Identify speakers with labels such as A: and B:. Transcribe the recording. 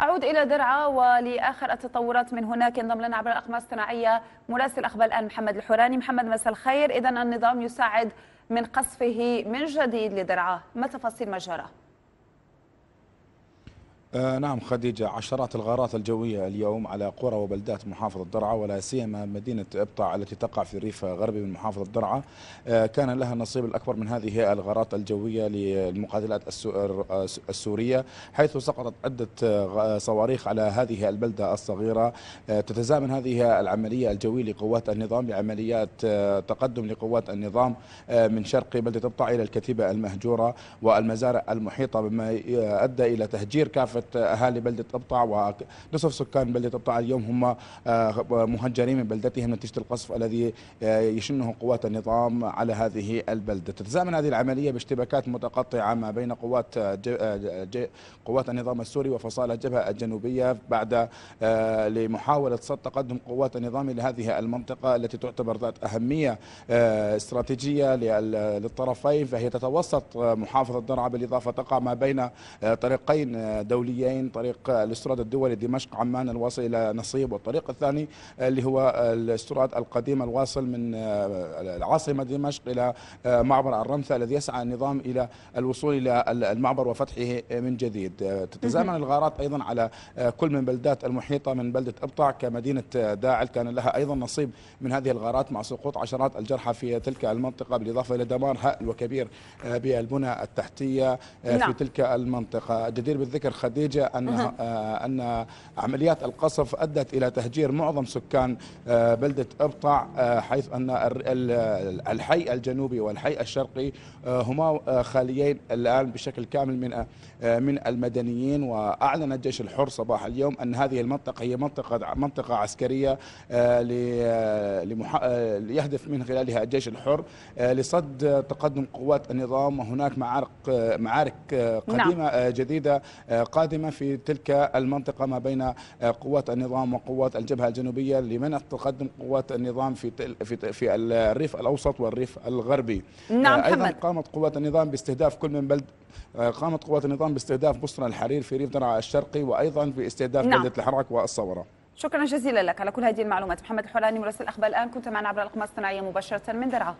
A: أعود إلى درعا ولآخر التطورات من هناك ينضم لنا عبر الأقمار الصناعية مراسل أخبار الآن محمد الحوراني محمد مساء الخير إذا النظام يساعد من قصفه من جديد لدرعا ما تفاصيل ما جرى؟
B: آه نعم خديجة عشرات الغارات الجوية اليوم على قرى وبلدات محافظة درعا ولا سيما مدينة إبطع التي تقع في الريف غربي من محافظة درعا آه كان لها النصيب الأكبر من هذه الغارات الجوية للمقاتلات السورية حيث سقطت عدة آه، صواريخ على هذه البلدة الصغيرة آه تتزامن هذه العملية الجوية لقوات النظام بعمليات آه، تقدم لقوات النظام آه، من شرق بلدة إبطع إلى الكتيبة المهجورة والمزارع المحيطة بما أدى إلى تهجير كافة كافه اهالي بلده ابطع ونصف سكان بلده ابطع اليوم هم آه، مهجرين من بلدتهم نتيجه القصف الذي آه، يشنه قوات النظام على هذه البلده، تتزامن هذه العمليه باشتباكات متقطعه ما بين قوات آه، قوات النظام السوري وفصائل الجبهه الجنوبيه بعد لمحاوله صد تقدم قوات النظام لهذه المنطقه التي تعتبر ذات اهميه استراتيجيه للطرفين فهي تتوسط محافظه درعا بالاضافه تقع ما بين طريقين دوليين الدوليين طريق الاستراد الدولي دمشق عمان الواصل الى نصيب والطريق الثاني اللي هو الاستراد القديم الواصل من آه، العاصمه دمشق الى آه، معبر الرمثا الذي يسعى النظام الى الوصول الى المعبر وفتحه من جديد آه، تتزامن الغارات ايضا على كل من بلدات المحيطه من بلده ابطع كمدينه داعل كان لها ايضا نصيب من هذه الغارات مع سقوط عشرات الجرحى في تلك المنطقه بالاضافه الى دمار هائل وكبير بالبنى التحتيه في نعم. تلك المنطقه جدير بالذكر خدير خديجة أن آه، أن عمليات القصف أدت إلى تهجير معظم سكان آه، بلدة إبطع آه، حيث أن الحي الجنوبي والحي الشرقي هما خاليين الآن بشكل كامل من من المدنيين وأعلن الجيش الحر صباح اليوم أن هذه المنطقة هي منطقة منطقة عسكرية ليهدف من خلالها الجيش الحر لصد تقدم قوات النظام وهناك معارك معارك نعم. قديمة جديدة قادمة القادمة في تلك المنطقة ما بين آه، قوات النظام وقوات الجبهة الجنوبية لمنع تقدم قوات النظام في في في الريف الأوسط والريف الغربي نعم آه، أيضا حمد. قامت قوات النظام باستهداف كل من بلد آه، قامت قوات النظام باستهداف بصرة الحرير في ريف درعا الشرقي وأيضا باستهداف نعم. بلدة الحراك والصورة
A: شكرا جزيلا لك على كل هذه المعلومات محمد الحولاني مراسل الأخبار الآن كنت معنا عبر الأقمار الصناعية مباشرة من درعا